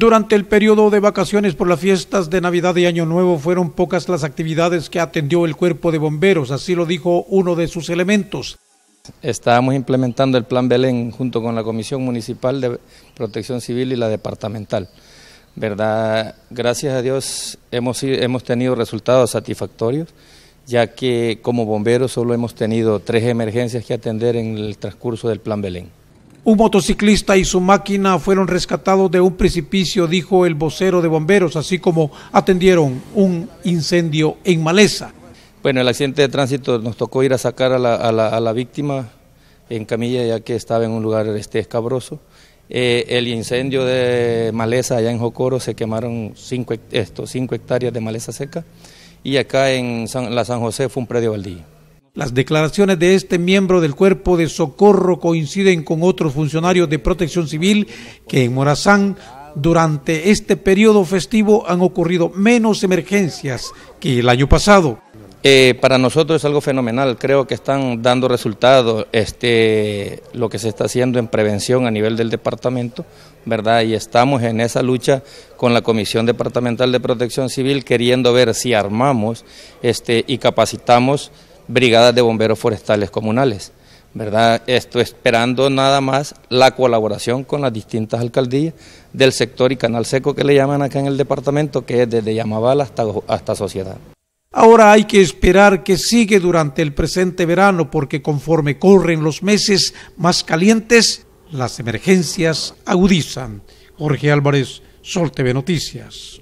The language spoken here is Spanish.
Durante el periodo de vacaciones por las fiestas de Navidad y Año Nuevo fueron pocas las actividades que atendió el cuerpo de bomberos, así lo dijo uno de sus elementos. Estábamos implementando el Plan Belén junto con la Comisión Municipal de Protección Civil y la departamental. ¿Verdad? Gracias a Dios hemos, hemos tenido resultados satisfactorios, ya que como bomberos solo hemos tenido tres emergencias que atender en el transcurso del Plan Belén. Un motociclista y su máquina fueron rescatados de un precipicio, dijo el vocero de bomberos, así como atendieron un incendio en maleza. Bueno, el accidente de tránsito nos tocó ir a sacar a la, víctima en camilla ya que estaba en un lugar este, escabroso. Eh, el incendio de maleza allá en Jocoro se quemaron cinco, hectáreas de maleza seca y acá en San, la San José fue un predio baldío. Las declaraciones de este miembro del cuerpo de socorro coinciden con otros funcionarios de protección civil que en Morazán durante este periodo festivo han ocurrido menos emergencias que el año pasado. Eh, para nosotros es algo fenomenal, creo que están dando resultados este, lo que se está haciendo en prevención a nivel del departamento, ¿verdad? Y estamos en esa lucha con la Comisión Departamental de Protección Civil queriendo ver si armamos este, y capacitamos brigadas de bomberos forestales comunales. ¿verdad? Esto esperando nada más la colaboración con las distintas alcaldías del sector y canal seco que le llaman acá en el departamento, que es desde Yamaval hasta, hasta Sociedad. Ahora hay que esperar que sigue durante el presente verano, porque conforme corren los meses más calientes, las emergencias agudizan. Jorge Álvarez, Sol TV Noticias.